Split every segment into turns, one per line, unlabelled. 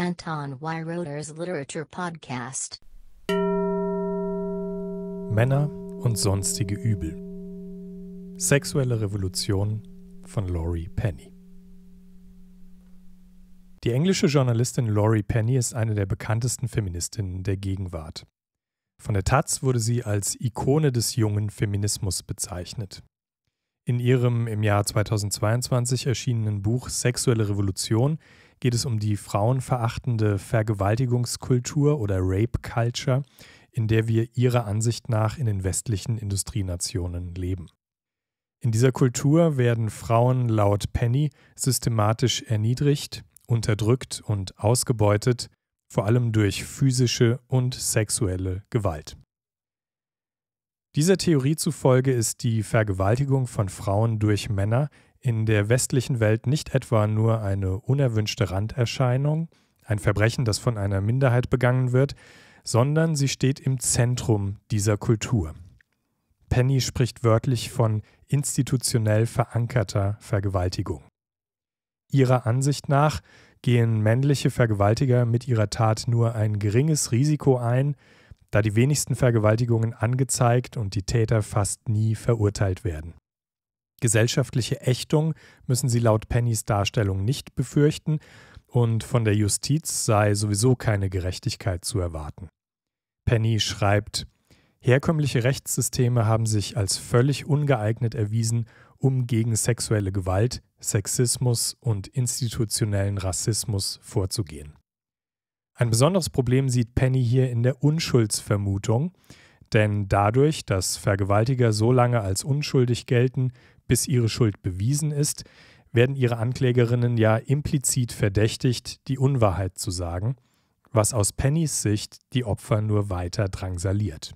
Anton Weiroder's Literature Podcast. Männer und sonstige Übel. Sexuelle Revolution von Laurie Penny. Die englische Journalistin Laurie Penny ist eine der bekanntesten Feministinnen der Gegenwart. Von der Taz wurde sie als Ikone des jungen Feminismus bezeichnet. In ihrem im Jahr 2022 erschienenen Buch Sexuelle Revolution geht es um die frauenverachtende Vergewaltigungskultur oder Rape Culture, in der wir ihrer Ansicht nach in den westlichen Industrienationen leben. In dieser Kultur werden Frauen laut Penny systematisch erniedrigt, unterdrückt und ausgebeutet, vor allem durch physische und sexuelle Gewalt. Dieser Theorie zufolge ist die Vergewaltigung von Frauen durch Männer in der westlichen Welt nicht etwa nur eine unerwünschte Randerscheinung, ein Verbrechen, das von einer Minderheit begangen wird, sondern sie steht im Zentrum dieser Kultur. Penny spricht wörtlich von institutionell verankerter Vergewaltigung. Ihrer Ansicht nach gehen männliche Vergewaltiger mit ihrer Tat nur ein geringes Risiko ein, da die wenigsten Vergewaltigungen angezeigt und die Täter fast nie verurteilt werden. Gesellschaftliche Ächtung müssen sie laut Pennys Darstellung nicht befürchten und von der Justiz sei sowieso keine Gerechtigkeit zu erwarten. Penny schreibt, Herkömmliche Rechtssysteme haben sich als völlig ungeeignet erwiesen, um gegen sexuelle Gewalt, Sexismus und institutionellen Rassismus vorzugehen. Ein besonderes Problem sieht Penny hier in der Unschuldsvermutung, denn dadurch, dass Vergewaltiger so lange als unschuldig gelten, bis ihre Schuld bewiesen ist, werden ihre Anklägerinnen ja implizit verdächtigt, die Unwahrheit zu sagen, was aus Pennys Sicht die Opfer nur weiter drangsaliert.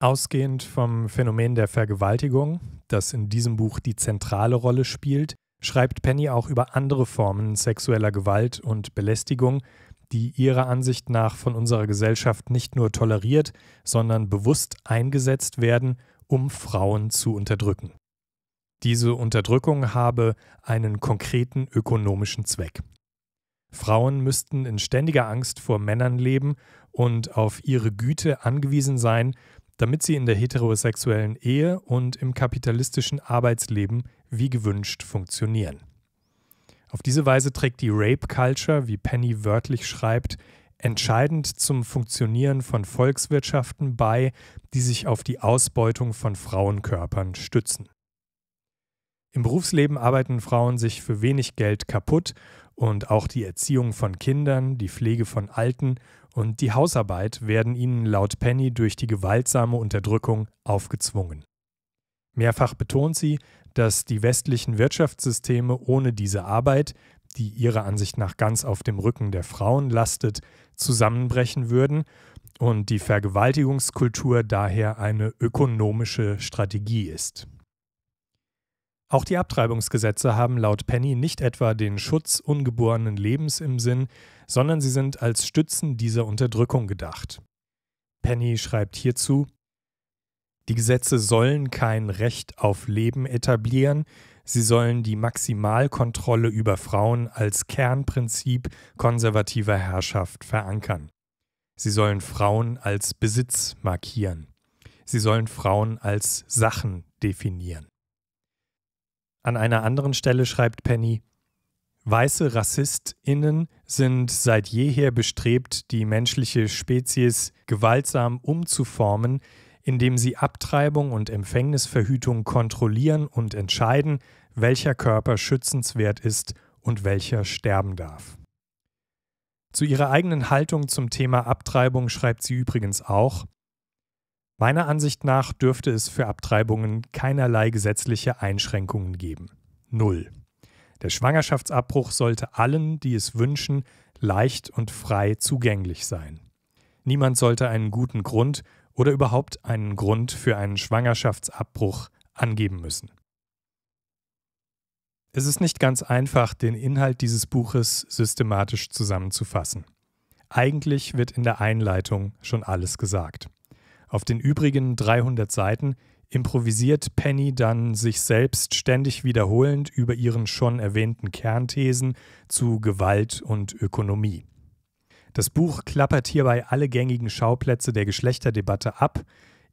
Ausgehend vom Phänomen der Vergewaltigung, das in diesem Buch die zentrale Rolle spielt, schreibt Penny auch über andere Formen sexueller Gewalt und Belästigung, die ihrer Ansicht nach von unserer Gesellschaft nicht nur toleriert, sondern bewusst eingesetzt werden um Frauen zu unterdrücken. Diese Unterdrückung habe einen konkreten ökonomischen Zweck. Frauen müssten in ständiger Angst vor Männern leben und auf ihre Güte angewiesen sein, damit sie in der heterosexuellen Ehe und im kapitalistischen Arbeitsleben wie gewünscht funktionieren. Auf diese Weise trägt die Rape Culture, wie Penny wörtlich schreibt, entscheidend zum Funktionieren von Volkswirtschaften bei, die sich auf die Ausbeutung von Frauenkörpern stützen. Im Berufsleben arbeiten Frauen sich für wenig Geld kaputt und auch die Erziehung von Kindern, die Pflege von Alten und die Hausarbeit werden ihnen laut Penny durch die gewaltsame Unterdrückung aufgezwungen. Mehrfach betont sie, dass die westlichen Wirtschaftssysteme ohne diese Arbeit, die ihrer Ansicht nach ganz auf dem Rücken der Frauen lastet, zusammenbrechen würden und die Vergewaltigungskultur daher eine ökonomische Strategie ist. Auch die Abtreibungsgesetze haben laut Penny nicht etwa den Schutz ungeborenen Lebens im Sinn, sondern sie sind als Stützen dieser Unterdrückung gedacht. Penny schreibt hierzu Die Gesetze sollen kein Recht auf Leben etablieren, sie sollen die Maximalkontrolle über Frauen als Kernprinzip konservativer Herrschaft verankern. Sie sollen Frauen als Besitz markieren. Sie sollen Frauen als Sachen definieren. An einer anderen Stelle schreibt Penny, Weiße Rassistinnen sind seit jeher bestrebt, die menschliche Spezies gewaltsam umzuformen, indem sie Abtreibung und Empfängnisverhütung kontrollieren und entscheiden, welcher Körper schützenswert ist und welcher sterben darf. Zu ihrer eigenen Haltung zum Thema Abtreibung schreibt sie übrigens auch, Meiner Ansicht nach dürfte es für Abtreibungen keinerlei gesetzliche Einschränkungen geben. Null. Der Schwangerschaftsabbruch sollte allen, die es wünschen, leicht und frei zugänglich sein. Niemand sollte einen guten Grund oder überhaupt einen Grund für einen Schwangerschaftsabbruch angeben müssen. Es ist nicht ganz einfach, den Inhalt dieses Buches systematisch zusammenzufassen. Eigentlich wird in der Einleitung schon alles gesagt. Auf den übrigen 300 Seiten improvisiert Penny dann sich selbst ständig wiederholend über ihren schon erwähnten Kernthesen zu Gewalt und Ökonomie. Das Buch klappert hierbei alle gängigen Schauplätze der Geschlechterdebatte ab,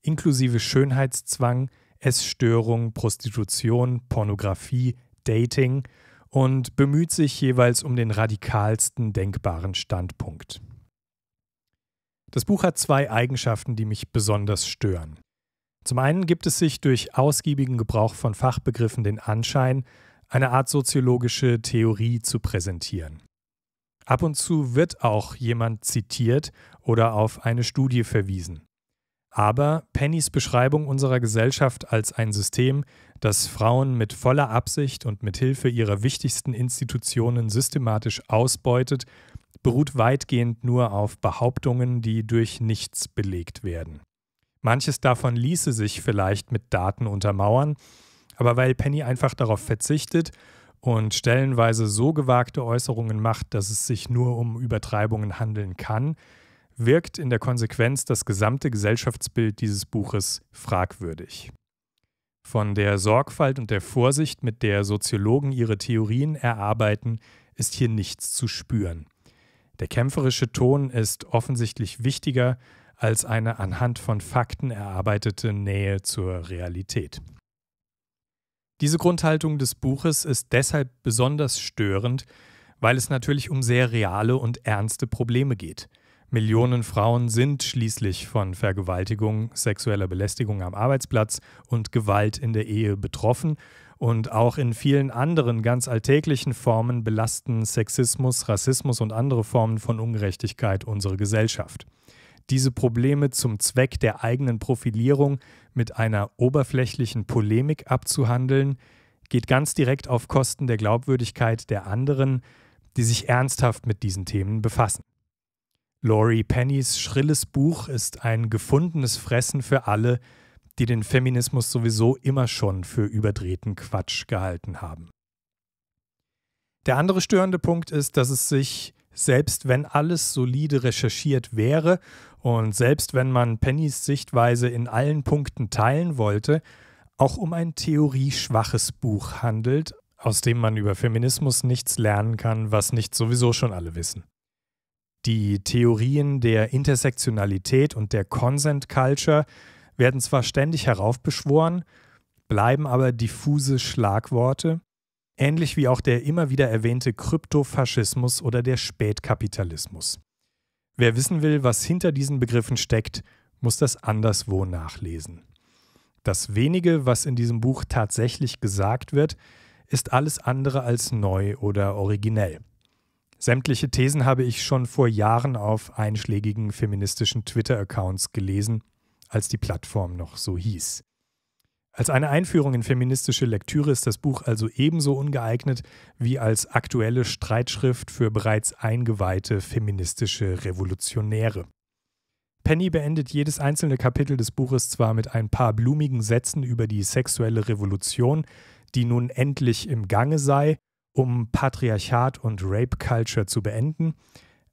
inklusive Schönheitszwang, Essstörung, Prostitution, Pornografie, Dating und bemüht sich jeweils um den radikalsten denkbaren Standpunkt. Das Buch hat zwei Eigenschaften, die mich besonders stören. Zum einen gibt es sich durch ausgiebigen Gebrauch von Fachbegriffen den Anschein, eine Art soziologische Theorie zu präsentieren. Ab und zu wird auch jemand zitiert oder auf eine Studie verwiesen. Aber Pennys Beschreibung unserer Gesellschaft als ein System, das Frauen mit voller Absicht und mit Hilfe ihrer wichtigsten Institutionen systematisch ausbeutet, beruht weitgehend nur auf Behauptungen, die durch nichts belegt werden. Manches davon ließe sich vielleicht mit Daten untermauern, aber weil Penny einfach darauf verzichtet und stellenweise so gewagte Äußerungen macht, dass es sich nur um Übertreibungen handeln kann, wirkt in der Konsequenz das gesamte Gesellschaftsbild dieses Buches fragwürdig. Von der Sorgfalt und der Vorsicht, mit der Soziologen ihre Theorien erarbeiten, ist hier nichts zu spüren. Der kämpferische Ton ist offensichtlich wichtiger als eine anhand von Fakten erarbeitete Nähe zur Realität. Diese Grundhaltung des Buches ist deshalb besonders störend, weil es natürlich um sehr reale und ernste Probleme geht. Millionen Frauen sind schließlich von Vergewaltigung, sexueller Belästigung am Arbeitsplatz und Gewalt in der Ehe betroffen und auch in vielen anderen ganz alltäglichen Formen belasten Sexismus, Rassismus und andere Formen von Ungerechtigkeit unsere Gesellschaft diese Probleme zum Zweck der eigenen Profilierung mit einer oberflächlichen Polemik abzuhandeln, geht ganz direkt auf Kosten der Glaubwürdigkeit der anderen, die sich ernsthaft mit diesen Themen befassen. Laurie Pennys schrilles Buch ist ein gefundenes Fressen für alle, die den Feminismus sowieso immer schon für überdrehten Quatsch gehalten haben. Der andere störende Punkt ist, dass es sich selbst wenn alles solide recherchiert wäre und selbst wenn man Pennys Sichtweise in allen Punkten teilen wollte, auch um ein theorieschwaches Buch handelt, aus dem man über Feminismus nichts lernen kann, was nicht sowieso schon alle wissen. Die Theorien der Intersektionalität und der Consent Culture werden zwar ständig heraufbeschworen, bleiben aber diffuse Schlagworte, ähnlich wie auch der immer wieder erwähnte Kryptofaschismus oder der Spätkapitalismus. Wer wissen will, was hinter diesen Begriffen steckt, muss das anderswo nachlesen. Das wenige, was in diesem Buch tatsächlich gesagt wird, ist alles andere als neu oder originell. Sämtliche Thesen habe ich schon vor Jahren auf einschlägigen feministischen Twitter-Accounts gelesen, als die Plattform noch so hieß. Als eine Einführung in feministische Lektüre ist das Buch also ebenso ungeeignet wie als aktuelle Streitschrift für bereits eingeweihte feministische Revolutionäre. Penny beendet jedes einzelne Kapitel des Buches zwar mit ein paar blumigen Sätzen über die sexuelle Revolution, die nun endlich im Gange sei, um Patriarchat und Rape Culture zu beenden,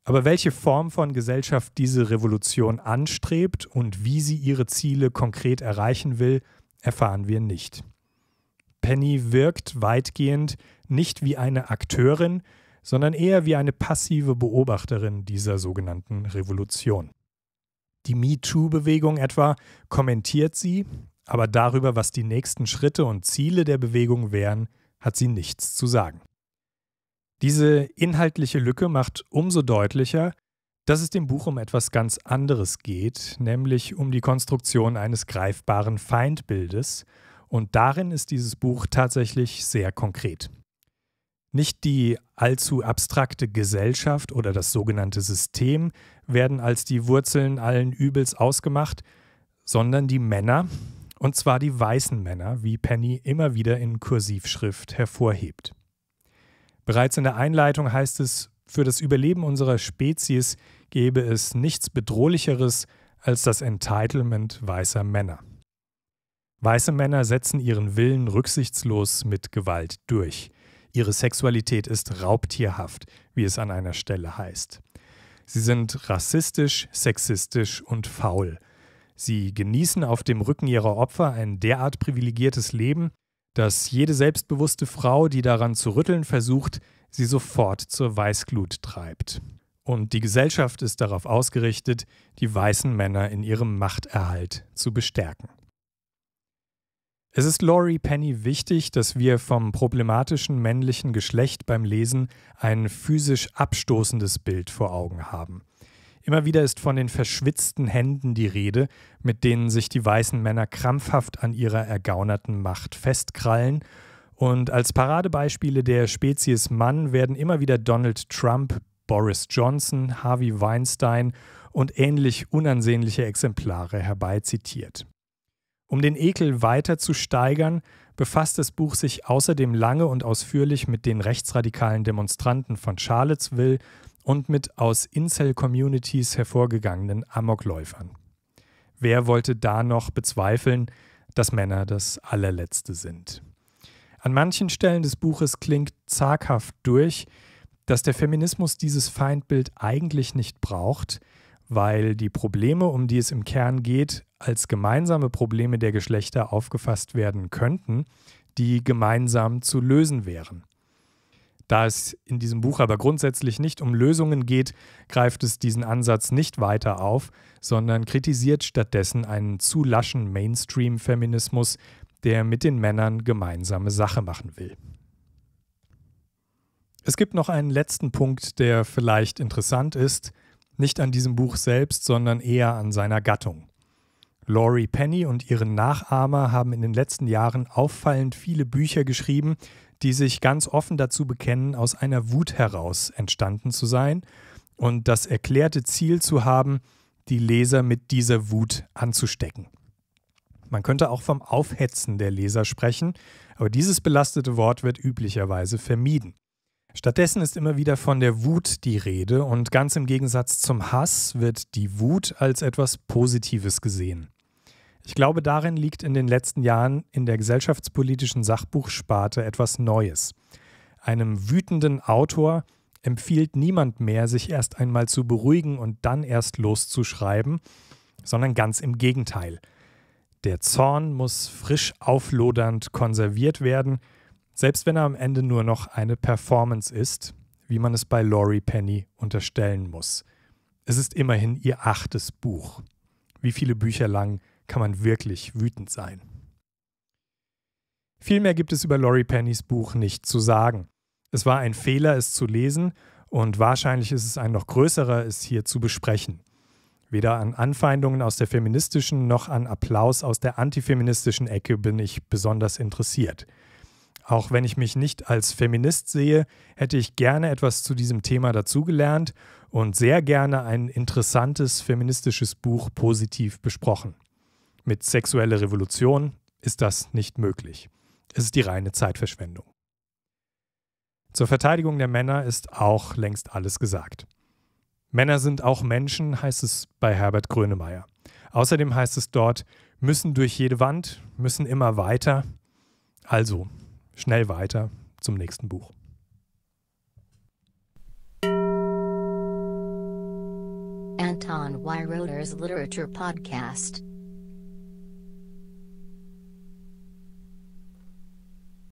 aber welche Form von Gesellschaft diese Revolution anstrebt und wie sie ihre Ziele konkret erreichen will, erfahren wir nicht. Penny wirkt weitgehend nicht wie eine Akteurin, sondern eher wie eine passive Beobachterin dieser sogenannten Revolution. Die MeToo-Bewegung etwa kommentiert sie, aber darüber, was die nächsten Schritte und Ziele der Bewegung wären, hat sie nichts zu sagen. Diese inhaltliche Lücke macht umso deutlicher, dass es dem Buch um etwas ganz anderes geht, nämlich um die Konstruktion eines greifbaren Feindbildes. Und darin ist dieses Buch tatsächlich sehr konkret. Nicht die allzu abstrakte Gesellschaft oder das sogenannte System werden als die Wurzeln allen Übels ausgemacht, sondern die Männer, und zwar die weißen Männer, wie Penny immer wieder in Kursivschrift hervorhebt. Bereits in der Einleitung heißt es, für das Überleben unserer Spezies gäbe es nichts Bedrohlicheres als das Entitlement weißer Männer. Weiße Männer setzen ihren Willen rücksichtslos mit Gewalt durch. Ihre Sexualität ist raubtierhaft, wie es an einer Stelle heißt. Sie sind rassistisch, sexistisch und faul. Sie genießen auf dem Rücken ihrer Opfer ein derart privilegiertes Leben, dass jede selbstbewusste Frau, die daran zu rütteln versucht, sie sofort zur Weißglut treibt. Und die Gesellschaft ist darauf ausgerichtet, die weißen Männer in ihrem Machterhalt zu bestärken. Es ist Laurie Penny wichtig, dass wir vom problematischen männlichen Geschlecht beim Lesen ein physisch abstoßendes Bild vor Augen haben. Immer wieder ist von den verschwitzten Händen die Rede, mit denen sich die weißen Männer krampfhaft an ihrer ergaunerten Macht festkrallen und als Paradebeispiele der Spezies Mann werden immer wieder Donald Trump, Boris Johnson, Harvey Weinstein und ähnlich unansehnliche Exemplare herbeizitiert. Um den Ekel weiter zu steigern, befasst das Buch sich außerdem lange und ausführlich mit den rechtsradikalen Demonstranten von Charlottesville und mit aus Incel-Communities hervorgegangenen Amokläufern. Wer wollte da noch bezweifeln, dass Männer das allerletzte sind? An manchen Stellen des Buches klingt zaghaft durch, dass der Feminismus dieses Feindbild eigentlich nicht braucht, weil die Probleme, um die es im Kern geht, als gemeinsame Probleme der Geschlechter aufgefasst werden könnten, die gemeinsam zu lösen wären. Da es in diesem Buch aber grundsätzlich nicht um Lösungen geht, greift es diesen Ansatz nicht weiter auf, sondern kritisiert stattdessen einen zu laschen Mainstream-Feminismus, der mit den Männern gemeinsame Sache machen will. Es gibt noch einen letzten Punkt, der vielleicht interessant ist, nicht an diesem Buch selbst, sondern eher an seiner Gattung. Laurie Penny und ihren Nachahmer haben in den letzten Jahren auffallend viele Bücher geschrieben, die sich ganz offen dazu bekennen, aus einer Wut heraus entstanden zu sein und das erklärte Ziel zu haben, die Leser mit dieser Wut anzustecken. Man könnte auch vom Aufhetzen der Leser sprechen, aber dieses belastete Wort wird üblicherweise vermieden. Stattdessen ist immer wieder von der Wut die Rede und ganz im Gegensatz zum Hass wird die Wut als etwas Positives gesehen. Ich glaube, darin liegt in den letzten Jahren in der gesellschaftspolitischen Sachbuchsparte etwas Neues. Einem wütenden Autor empfiehlt niemand mehr, sich erst einmal zu beruhigen und dann erst loszuschreiben, sondern ganz im Gegenteil – der Zorn muss frisch auflodernd konserviert werden, selbst wenn er am Ende nur noch eine Performance ist, wie man es bei Laurie Penny unterstellen muss. Es ist immerhin ihr achtes Buch. Wie viele Bücher lang kann man wirklich wütend sein? Viel mehr gibt es über Laurie Pennys Buch nicht zu sagen. Es war ein Fehler, es zu lesen, und wahrscheinlich ist es ein noch größerer, es hier zu besprechen. Weder an Anfeindungen aus der feministischen noch an Applaus aus der antifeministischen Ecke bin ich besonders interessiert. Auch wenn ich mich nicht als Feminist sehe, hätte ich gerne etwas zu diesem Thema dazugelernt und sehr gerne ein interessantes feministisches Buch positiv besprochen. Mit sexueller Revolution ist das nicht möglich. Es ist die reine Zeitverschwendung. Zur Verteidigung der Männer ist auch längst alles gesagt. Männer sind auch Menschen, heißt es bei Herbert Grönemeyer. Außerdem heißt es dort, müssen durch jede Wand, müssen immer weiter. Also, schnell weiter zum nächsten Buch. Anton Weiroder's Literature Podcast.